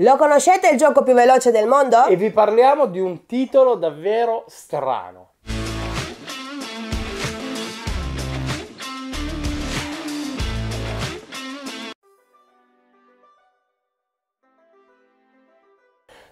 Lo conoscete il gioco più veloce del mondo? E vi parliamo di un titolo davvero strano.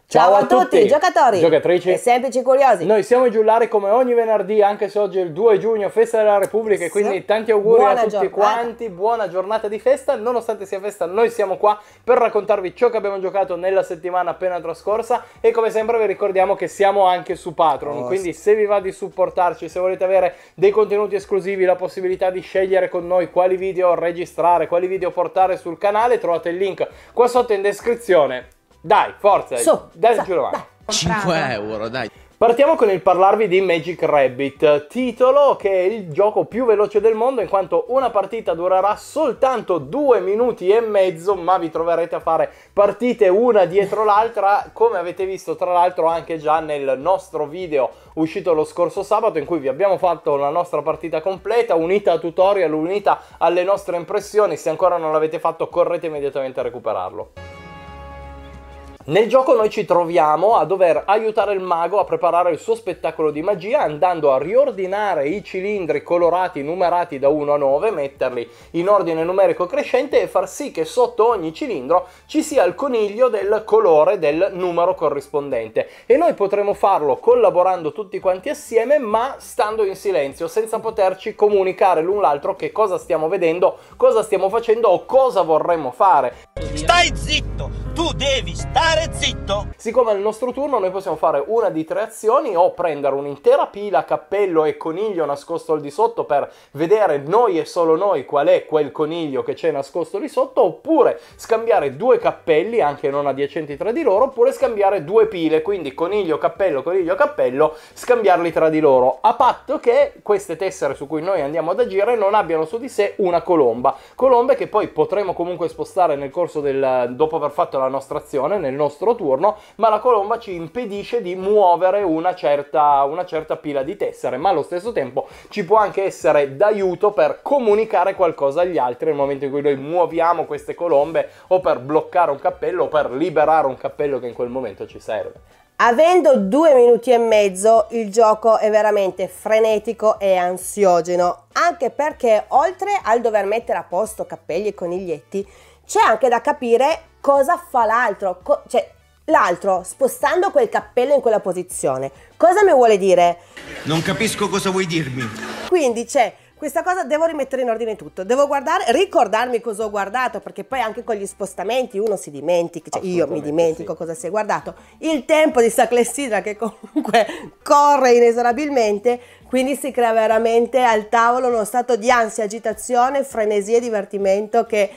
Ciao, Ciao a, a tutti, tutti, giocatori, giocatrici e semplici curiosi. Noi siamo i Giullari come ogni venerdì, anche se oggi è il 2 giugno, festa della Repubblica, e quindi tanti auguri Buona a tutti giornata. quanti, buona giornata di festa. Nonostante sia festa, noi siamo qua per raccontarvi ciò che abbiamo giocato nella settimana appena trascorsa e come sempre vi ricordiamo che siamo anche su Patreon, oh, quindi se vi va di supportarci, se volete avere dei contenuti esclusivi, la possibilità di scegliere con noi quali video registrare, quali video portare sul canale, trovate il link qua sotto in descrizione dai, forza. Su, dai, su, Giovanni. Dai. 5 euro, dai. Partiamo con il parlarvi di Magic Rabbit, titolo che è il gioco più veloce del mondo in quanto una partita durerà soltanto due minuti e mezzo, ma vi troverete a fare partite una dietro l'altra, come avete visto tra l'altro anche già nel nostro video uscito lo scorso sabato in cui vi abbiamo fatto la nostra partita completa, unita a tutorial, unita alle nostre impressioni, se ancora non l'avete fatto correte immediatamente a recuperarlo. Nel gioco noi ci troviamo a dover aiutare il mago a preparare il suo spettacolo di magia andando a riordinare i cilindri colorati numerati da 1 a 9, metterli in ordine numerico crescente e far sì che sotto ogni cilindro ci sia il coniglio del colore del numero corrispondente. E noi potremo farlo collaborando tutti quanti assieme ma stando in silenzio, senza poterci comunicare l'un l'altro che cosa stiamo vedendo, cosa stiamo facendo o cosa vorremmo fare. Stai zitto! tu devi stare zitto. Siccome nel nostro turno noi possiamo fare una di tre azioni o prendere un'intera pila, cappello e coniglio nascosto al di sotto per vedere noi e solo noi qual è quel coniglio che c'è nascosto lì sotto, oppure scambiare due cappelli, anche non adiacenti tra di loro, oppure scambiare due pile, quindi coniglio, cappello, coniglio, cappello, scambiarli tra di loro, a patto che queste tessere su cui noi andiamo ad agire non abbiano su di sé una colomba. Colombe che poi potremo comunque spostare nel corso del... dopo aver fatto la la nostra azione nel nostro turno, ma la colomba ci impedisce di muovere una certa, una certa pila di tessere, ma allo stesso tempo ci può anche essere d'aiuto per comunicare qualcosa agli altri nel momento in cui noi muoviamo queste colombe o per bloccare un cappello o per liberare un cappello che in quel momento ci serve. Avendo due minuti e mezzo il gioco è veramente frenetico e ansiogeno, anche perché oltre al dover mettere a posto cappelli e coniglietti, c'è anche da capire cosa fa l'altro? Co- cioè, l'altro, spostando quel cappello in quella posizione, cosa mi vuole dire? Non capisco cosa vuoi dirmi. Quindi c'è questa cosa devo rimettere in ordine tutto, devo guardare, ricordarmi cosa ho guardato, perché poi anche con gli spostamenti uno si dimentica, cioè io mi dimentico sì. cosa si è guardato, il tempo di sta che comunque corre inesorabilmente, quindi si crea veramente al tavolo uno stato di ansia, agitazione, frenesia e divertimento che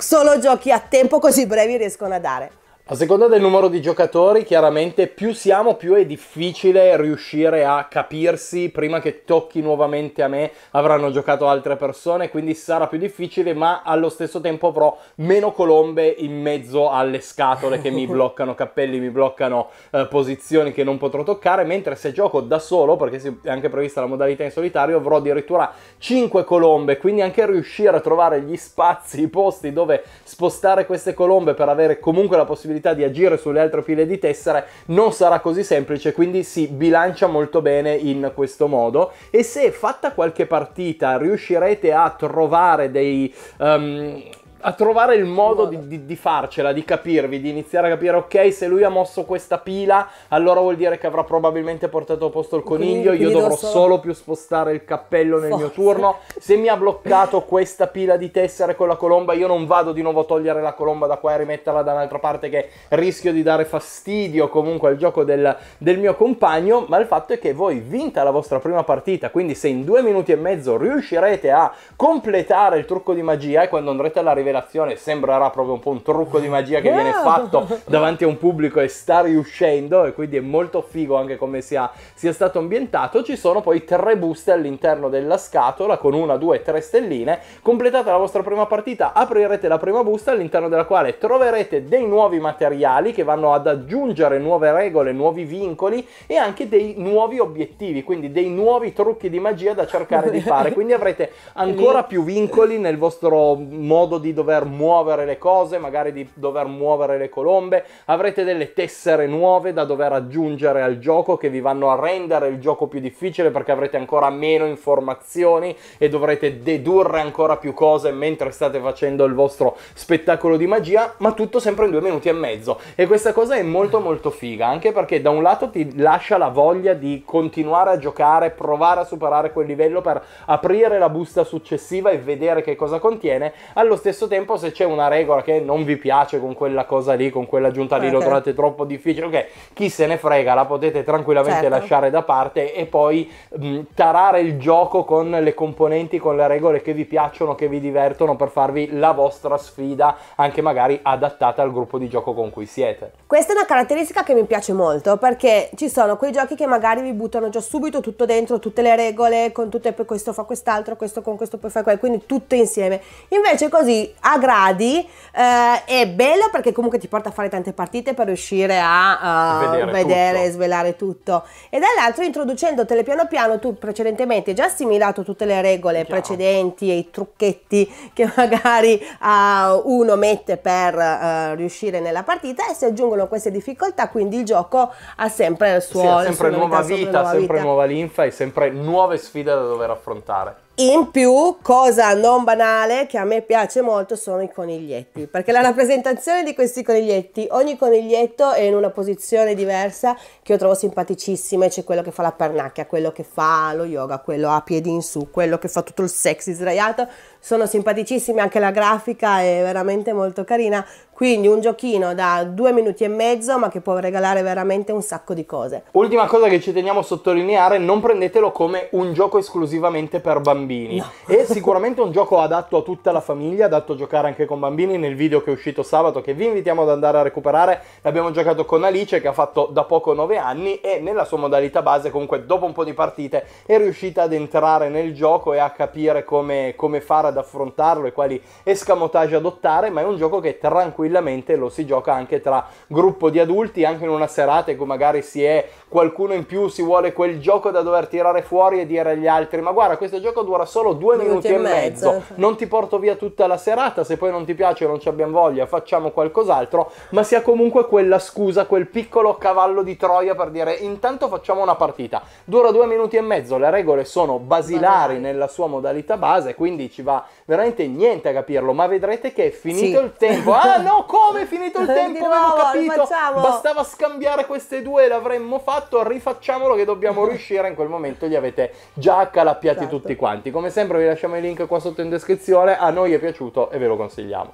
solo giochi a tempo così brevi riescono a dare. A seconda del numero di giocatori, chiaramente più siamo, più è difficile riuscire a capirsi prima che tocchi nuovamente a me. Avranno giocato altre persone, quindi sarà più difficile, ma allo stesso tempo avrò meno colombe in mezzo alle scatole che mi bloccano cappelli, mi bloccano eh, posizioni che non potrò toccare. Mentre se gioco da solo, perché è anche prevista la modalità in solitario, avrò addirittura 5 colombe. Quindi anche riuscire a trovare gli spazi, i posti dove spostare queste colombe per avere comunque la possibilità possibilità di agire sulle altre file di tessere non sarà così semplice, quindi si bilancia molto bene in questo modo. E se fatta qualche partita riuscirete a trovare dei, um, a trovare il modo di, di, di, farcela, di capirvi, di iniziare a capire, ok, se lui ha mosso questa pila, allora vuol dire che avrà probabilmente portato a posto il coniglio, quindi, io quindi dovrò solo... solo... più spostare il cappello nel Forse. mio turno, se mi ha bloccato questa pila di tessere con la colomba, io non vado di nuovo a togliere la colomba da qua e rimetterla da un'altra parte che rischio di dare fastidio comunque al gioco del, del mio compagno, ma il fatto è che voi vinta la vostra prima partita, quindi se in due minuti e mezzo riuscirete a completare il trucco di magia e quando andrete alla rivelazione rivelazione sembrerà proprio un po' un trucco di magia che viene fatto davanti a un pubblico e sta riuscendo e quindi è molto figo anche come sia, sia stato ambientato. Ci sono poi tre buste all'interno della scatola con una, due tre stelline. completata la vostra prima partita, aprirete la prima busta all'interno della quale troverete dei nuovi materiali che vanno ad aggiungere nuove regole, nuovi vincoli e anche dei nuovi obiettivi, quindi dei nuovi trucchi di magia da cercare di fare. Quindi avrete ancora più vincoli nel vostro modo di dover muovere le cose, magari di dover muovere le colombe, avrete delle tessere nuove da dover aggiungere al gioco che vi vanno a rendere il gioco più difficile perché avrete ancora meno informazioni e dovrete dedurre ancora più cose mentre state facendo il vostro spettacolo di magia, ma tutto sempre in due minuti e mezzo. E questa cosa è molto molto figa, anche perché da un lato ti lascia la voglia di continuare a giocare, provare a superare quel livello per aprire la busta successiva e vedere che cosa contiene, allo stesso tempo se c'è una regola che non vi piace con quella cosa lì, con quella giunta lì, okay. Eh, lo trovate troppo difficile, ok, chi se ne frega, la potete tranquillamente certo. lasciare da parte e poi mh, mm, tarare il gioco con le componenti, con le regole che vi piacciono, che vi divertono per farvi la vostra sfida, anche magari adattata al gruppo di gioco con cui siete. Questa è una caratteristica che mi piace molto perché ci sono quei giochi che magari vi buttano già subito tutto dentro, tutte le regole, con tutte questo fa quest'altro, questo con questo poi fa quello, quindi tutto insieme. Invece così a gradi eh, è bello perché comunque ti porta a fare tante partite per riuscire a uh, vedere, vedere e svelare tutto e dall'altro introducendotele piano piano tu precedentemente hai già assimilato tutte le regole Chiaro. precedenti e i trucchetti che magari uh, uno mette per uh, riuscire nella partita e si aggiungono queste difficoltà quindi il gioco ha sempre il suo sì, sempre nuova vita, nuova sempre vita. nuova linfa e sempre nuove sfide da dover affrontare in più, cosa non banale che a me piace molto sono i coniglietti, perché la rappresentazione di questi coniglietti, ogni coniglietto è in una posizione diversa che io trovo simpaticissima, c'è quello che fa la pernacchia, quello che fa lo yoga, quello a piedi in su, quello che fa tutto il sexy sdraiato, sono simpaticissimi, anche la grafica è veramente molto carina, quindi un giochino da due minuti e mezzo ma che può regalare veramente un sacco di cose. Ultima cosa che ci teniamo a sottolineare, non prendetelo come un gioco esclusivamente per bambini, no. è sicuramente un gioco adatto a tutta la famiglia, adatto a giocare anche con bambini, nel video che è uscito sabato che vi invitiamo ad andare a recuperare, l'abbiamo giocato con Alice che ha fatto da poco 9 anni e nella sua modalità base comunque dopo un po' di partite è riuscita ad entrare nel gioco e a capire come, come fare ad affrontarlo e quali escamotage adottare, ma è un gioco che tranquillamente lo si gioca anche tra gruppo di adulti, anche in una serata in cui magari si è qualcuno in più, si vuole quel gioco da dover tirare fuori e dire agli altri ma guarda questo gioco dura solo due minuti, minuti e, e mezzo. mezzo, non ti porto via tutta la serata, se poi non ti piace non ci abbiamo voglia, facciamo qualcos'altro, ma sia comunque quella scusa, quel piccolo cavallo di Troia per dire intanto facciamo una partita, dura due minuti e mezzo, le regole sono basilari nella sua modalità base, quindi ci va veramente niente a capirlo, ma vedrete che è finito sì. il tempo. Ah no, come è finito il tempo? Nuovo, Avevo capito. Bastava scambiare queste due e l'avremmo fatto, rifacciamolo che dobbiamo riuscire. In quel momento li avete già accalappiati esatto. tutti quanti. Come sempre vi lasciamo i link qua sotto in descrizione, a noi è piaciuto e ve lo consigliamo.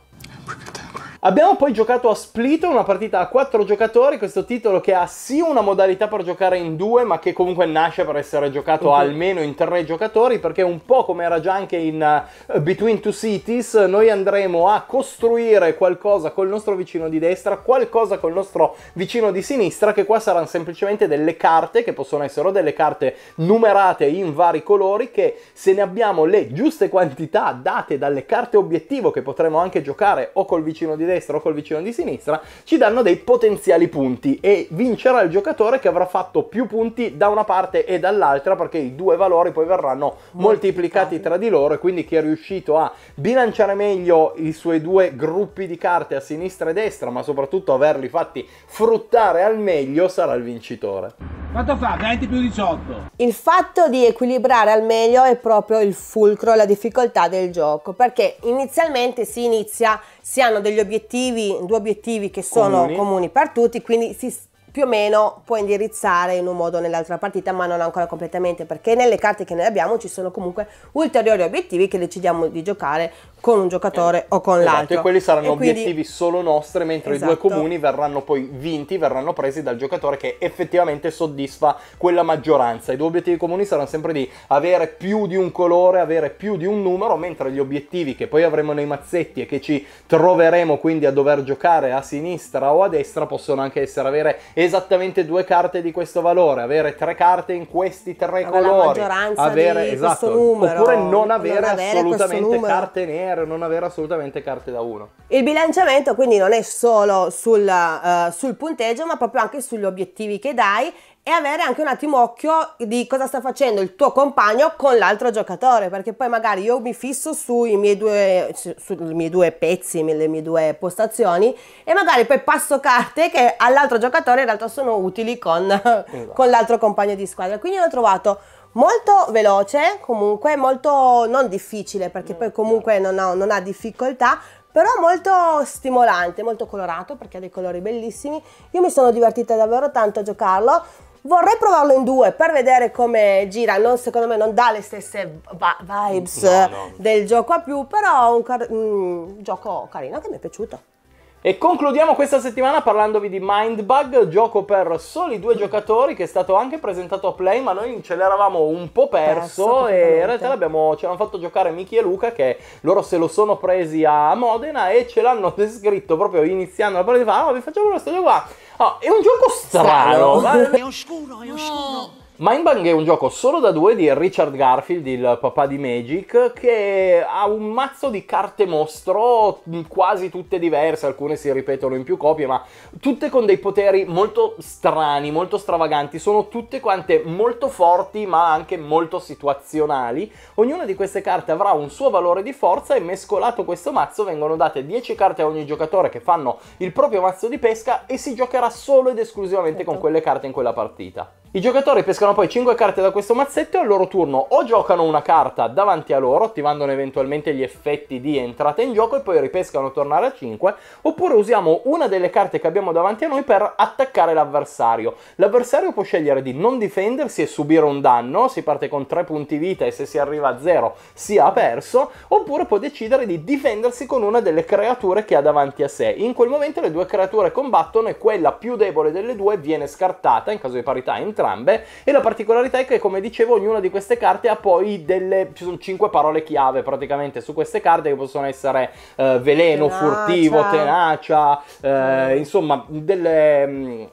Abbiamo poi giocato a split, una partita a quattro giocatori, questo titolo che ha sì una modalità per giocare in due, ma che comunque nasce per essere giocato okay. almeno in tre giocatori, perché un po' come era già anche in eh, Between Two Cities, noi andremo a costruire qualcosa col nostro vicino di destra, qualcosa col nostro vicino di sinistra, che qua saranno semplicemente delle carte, che possono essere delle carte numerate in vari colori, che se ne abbiamo le giuste quantità date dalle carte obiettivo, che potremo anche giocare o col vicino di destra, destra o col vicino di sinistra, ci danno dei potenziali punti e vincerà il giocatore che avrà fatto più punti da una parte e dall'altra perché i due valori poi verranno moltiplicati tra di loro e quindi chi è riuscito a bilanciare meglio i suoi due gruppi di carte a sinistra e destra, ma soprattutto averli fatti fruttare al meglio sarà il vincitore. Quanto fa? 20 più 18. Il fatto di equilibrare al meglio è proprio il fulcro e la difficoltà del gioco, perché inizialmente si inizia, si hanno degli obiettivi, due obiettivi che sono comuni, comuni per tutti, quindi si più o meno può indirizzare in un modo o nell'altra partita, ma non ancora completamente, perché nelle carte che noi abbiamo ci sono comunque ulteriori obiettivi che decidiamo di giocare con un giocatore eh. o con esatto, l'altro. E quelli saranno e obiettivi solo nostri, mentre esatto. i due esatto. comuni verranno poi vinti, verranno presi dal giocatore che effettivamente soddisfa quella maggioranza. I due obiettivi comuni saranno sempre di avere più di un colore, avere più di un numero, mentre gli obiettivi che poi avremo nei mazzetti e che ci troveremo quindi a dover giocare a sinistra o a destra possono anche essere avere esattamente due carte di questo valore, avere tre carte in questi tre avere colori, avere esatto, numero, oppure non avere, non avere assolutamente carte nere per non avere assolutamente carte da uno. Il bilanciamento quindi non è solo sul, uh, sul punteggio ma proprio anche sugli obiettivi che dai e avere anche un attimo occhio di cosa sta facendo il tuo compagno con l'altro giocatore, perché poi magari io mi fisso sui miei due, sui miei due pezzi, le mie due postazioni e magari poi passo carte che all'altro giocatore in realtà sono utili con, esatto. con l'altro compagno di squadra. Quindi l'ho trovato molto veloce comunque molto non difficile perché poi comunque non ha, non ha difficoltà però molto stimolante, molto colorato perché ha dei colori bellissimi. Io mi sono divertita davvero tanto a giocarlo. Vorrei provarlo in due per vedere come gira, non, secondo me non dà le stesse vibes no, no. del gioco a più, però è un, car un mm, gioco carino che mi è piaciuto. E concludiamo questa settimana parlandovi di Mindbug, gioco per soli due mm. giocatori che è stato anche presentato a Play, ma noi ce l'eravamo un po' perso, perso e in realtà ce l'hanno fatto giocare Miki e Luca che loro se lo sono presi a Modena e ce l'hanno descritto proprio iniziando la partita, ah, vi facciamo questo gioco qua. Ah, è un gioco strano, strano. ma... è oscuro, è oscuro. No. Mindbang è un gioco solo da due di Richard Garfield, il papà di Magic, che ha un mazzo di carte mostro quasi tutte diverse, alcune si ripetono in più copie, ma tutte con dei poteri molto strani, molto stravaganti, sono tutte quante molto forti ma anche molto situazionali. Ognuna di queste carte avrà un suo valore di forza e mescolato questo mazzo vengono date 10 carte a ogni giocatore che fanno il proprio mazzo di pesca e si giocherà solo ed esclusivamente con certo. quelle carte in quella partita. I giocatori pescano poi 5 carte da questo mazzetto e al loro turno o giocano una carta davanti a loro, attivandone eventualmente gli effetti di entrata in gioco e poi ripescano tornare a 5, oppure usiamo una delle carte che abbiamo davanti a noi per attaccare l'avversario. L'avversario può scegliere di non difendersi e subire un danno, si parte con 3 punti vita e se si arriva a 0 si ha perso, oppure può decidere di difendersi con una delle creature che ha davanti a sé. In quel momento le due creature combattono e quella più debole delle due viene scartata in caso di parità entrata entrambe e la particolarità è che come dicevo ognuna di queste carte ha poi delle ci sono cinque parole chiave praticamente su queste carte che possono essere eh, veleno, tenacia. furtivo, tenacia, eh, insomma delle mm,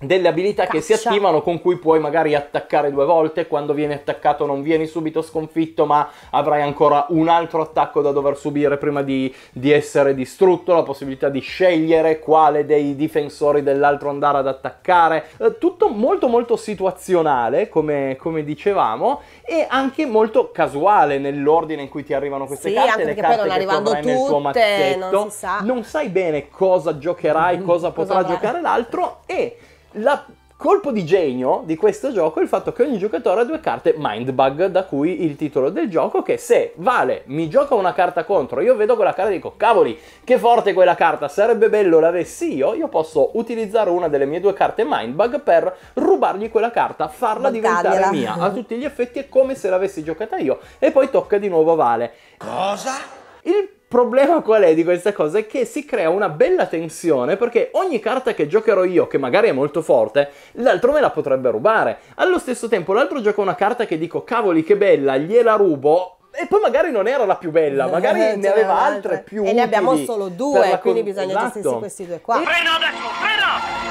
delle abilità Caccia. che si attivano con cui puoi magari attaccare due volte, quando vieni attaccato non vieni subito sconfitto ma avrai ancora un altro attacco da dover subire prima di, di essere distrutto, la possibilità di scegliere quale dei difensori dell'altro andare ad attaccare, eh, tutto molto molto situazionale come, come, dicevamo e anche molto casuale nell'ordine in cui ti arrivano queste sì, carte, anche le carte poi non che tutte, nel tuo mazzetto, non, sa. non, sai bene cosa giocherai, cosa potrà cosa giocare l'altro e la colpo di genio di questo gioco è il fatto che ogni giocatore ha due carte Mindbug, da cui il titolo del gioco, che se Vale mi gioca una carta contro, io vedo quella carta e dico, cavoli, che forte quella carta, sarebbe bello l'avessi io, io posso utilizzare una delle mie due carte Mindbug per rubargli quella carta, farla diventare mia. A tutti gli effetti è come se l'avessi giocata io e poi tocca di nuovo Vale. Cosa? Il problema qual è di questa cosa? È che si crea una bella tensione perché ogni carta che giocherò io, che magari è molto forte, l'altro me la potrebbe rubare. Allo stesso tempo l'altro gioca una carta che dico cavoli che bella, gliela rubo, e poi magari non era la più bella, eh, magari eh, ne aveva altre più. E ne abbiamo solo due, quindi con... bisogna esatto. gestirsi questi due qua. Freno adesso, freno!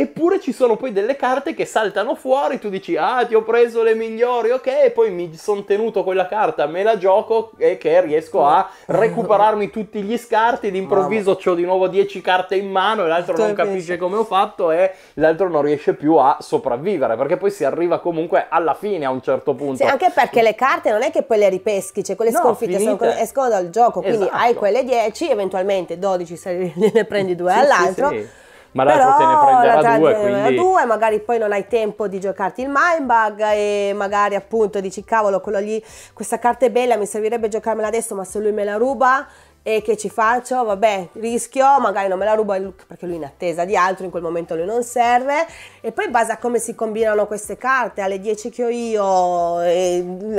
Eppure ci sono poi delle carte che saltano fuori, tu dici ah ti ho preso le migliori, ok, e poi mi sono tenuto quella carta, me la gioco e che riesco a eh. recuperarmi tutti gli scarti ed improvviso ho di nuovo 10 carte in mano e l'altro non capisce come ho fatto e l'altro non riesce più a sopravvivere perché poi si arriva comunque alla fine a un certo punto. Sì, anche perché le carte non è che poi le ripeschi, cioè quelle no, sconfitte sono, escono dal gioco, esatto. quindi hai esatto. quelle 10, eventualmente 12 se ne prendi due sì, all'altro. Sì, sì ma l'altro te ne prenderà due, quindi... due, magari poi non hai tempo di giocarti il mindbug e magari appunto dici cavolo, quello lì, questa carta è bella, mi servirebbe giocarmela adesso, ma se lui me la ruba e che ci faccio? Vabbè, rischio, magari non me la ruba perché lui è in attesa di altro, in quel momento lui non serve. E poi in base a come si combinano queste carte, alle 10 che ho io,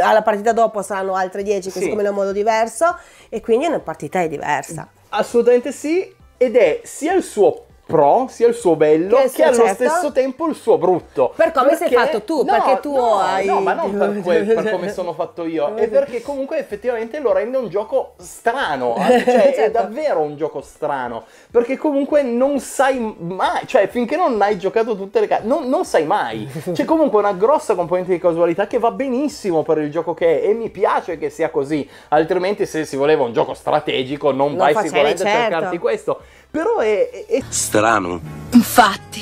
alla partita dopo saranno altre 10 che sì. si combinano in modo diverso e quindi una partita è diversa. Assolutamente sì, ed è sia il suo pro, sia il suo bello, che, che allo certo. stesso tempo il suo brutto. Per come perché... sei fatto tu, no, perché tu no, hai... No, ma non per, quel, per come sono fatto io, è perché comunque effettivamente lo rende un gioco strano, cioè certo. è davvero un gioco strano, perché comunque non sai mai, cioè finché non hai giocato tutte le carte, non, non sai mai. C'è comunque una grossa componente di casualità che va benissimo per il gioco che è e mi piace che sia così, altrimenti se si voleva un gioco strategico non lo vai sicuramente certo. a cercarti certo. questo. Però è, è... strano. Infatti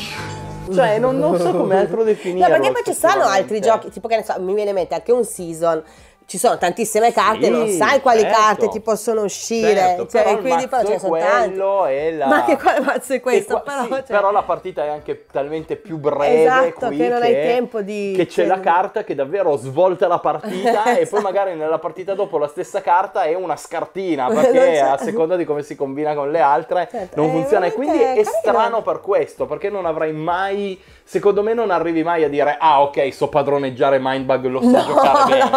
cioè non, non so come altro definirlo. No, perché poi ci sono altri giochi, tipo che ne so, mi viene in mente anche un season ci sono tantissime carte, sì, non sai quali certo, carte ti possono uscire. Certo, cioè, però quindi però ce cioè, ne sono tante. La... Ma che quale mazzo è questo? Qua, però, sì, cioè... però, la partita è anche talmente più breve esatto, che non che, hai tempo di. Che c'è la cioè, carta che davvero svolta la partita esatto. e poi magari nella partita dopo la stessa carta è una scartina perché a seconda di come si combina con le altre certo, non eh, funziona. E quindi è strano per questo perché non avrai mai. Secondo me non arrivi mai a dire ah ok so padroneggiare Mindbug lo so no, giocare bene.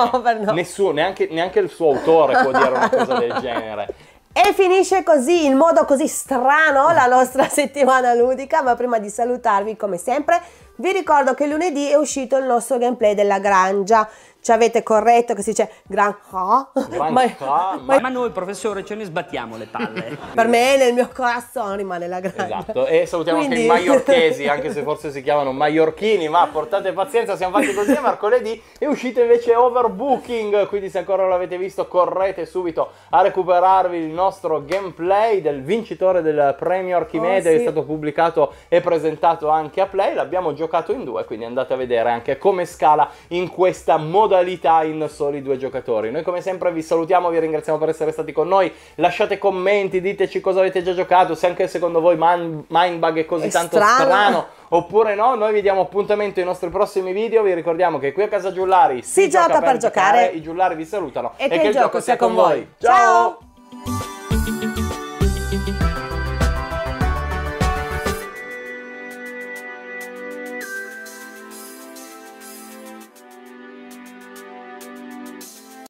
No, no nessuno, neanche, neanche il suo autore può dire una cosa del genere. E finisce così, in modo così strano, la nostra settimana ludica, ma prima di salutarvi, come sempre, vi ricordo che lunedì è uscito il nostro gameplay della Grangia ci avete corretto che si dice gran ha. Ma, ma, ma, noi professore ce ne sbattiamo le palle. per me nel mio corazon rimane la grande. Esatto, e salutiamo Quindi... anche i maiorchesi, anche se forse si chiamano maiorchini, ma portate pazienza, siamo fatti così mercoledì è uscito invece Overbooking, quindi se ancora non l'avete visto correte subito a recuperarvi il nostro gameplay del vincitore del premio Archimede, oh, sì. è stato pubblicato e presentato anche a Play, l'abbiamo giocato in due, quindi andate a vedere anche come scala in questa modalità modalità in soli due giocatori. Noi come sempre vi salutiamo, vi ringraziamo per essere stati con noi, lasciate commenti, diteci cosa avete già giocato, se anche secondo voi man- Mindbug è così è tanto strano. strano. oppure no, noi vi diamo appuntamento ai nostri prossimi video, vi ricordiamo che qui a Casa Giullari si, si gioca, gioca, per, per giocare. giocare. i giullari vi salutano e, e che, che, il gioco sia con voi. voi. Ciao! Ciao.